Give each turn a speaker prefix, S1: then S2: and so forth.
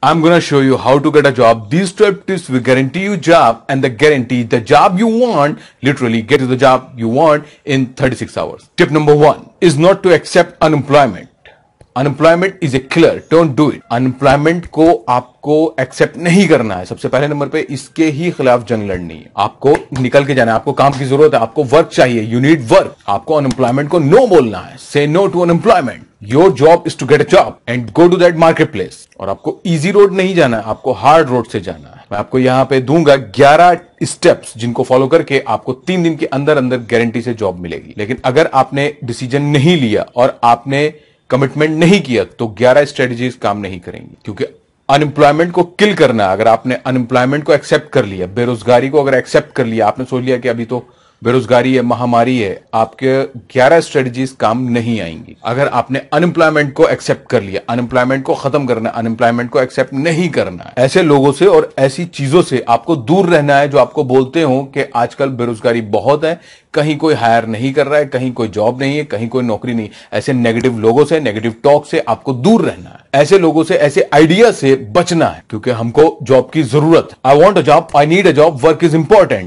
S1: I'm gonna show you how to get a job. These 12 tips will guarantee you job and the guarantee the job you want, literally get to the job you want in 36 hours. Tip number one is not to accept unemployment. Unemployment is a clear don't do it unemployment को आपको accept नहीं करना है सबसे पहले number पे इसके ही खिलाफ जंग लड़नी है आपको निकल के जाना है आपको काम की जरूरत है आपको वर्क चाहिए यू नीड वर्क आपको अनएम्प्लॉयमेंट को नो बोलना है say no to unemployment your job is to get a job and go to that market place और आपको इजी रोड नहीं जाना है आपको हार्ड रोड से जाना है मैं आपको यहाँ पे दूंगा ग्यारह स्टेप्स जिनको फॉलो करके आपको तीन दिन के अंदर अंदर गारंटी से जॉब मिलेगी लेकिन अगर आपने डिसीजन नहीं लिया और आपने कमिटमेंट नहीं किया तो 11 स्ट्रेटजीज काम नहीं करेंगी क्योंकि अनएम्प्लॉयमेंट को किल करना अगर आपने अनएम्प्लॉयमेंट को एक्सेप्ट कर लिया बेरोजगारी को अगर एक्सेप्ट कर लिया आपने सोच लिया कि अभी तो बेरोजगारी है महामारी है आपके 11 स्ट्रेटजीज काम नहीं आएंगी अगर आपने अनएम्प्लॉयमेंट को एक्सेप्ट कर लिया अनएम्प्लॉयमेंट को खत्म करना अनएम्प्लॉयमेंट को एक्सेप्ट नहीं करना है ऐसे लोगों से और ऐसी चीजों से आपको दूर रहना है जो आपको बोलते हो कि आजकल बेरोजगारी बहुत है कहीं कोई हायर नहीं कर रहा है कहीं कोई जॉब नहीं है कहीं कोई नौकरी नहीं ऐसे नेगेटिव लोगों से नेगेटिव टॉक से आपको दूर रहना है ऐसे लोगों से ऐसे आइडिया से बचना है क्योंकि हमको जॉब की जरूरत I want a job I need a job work is important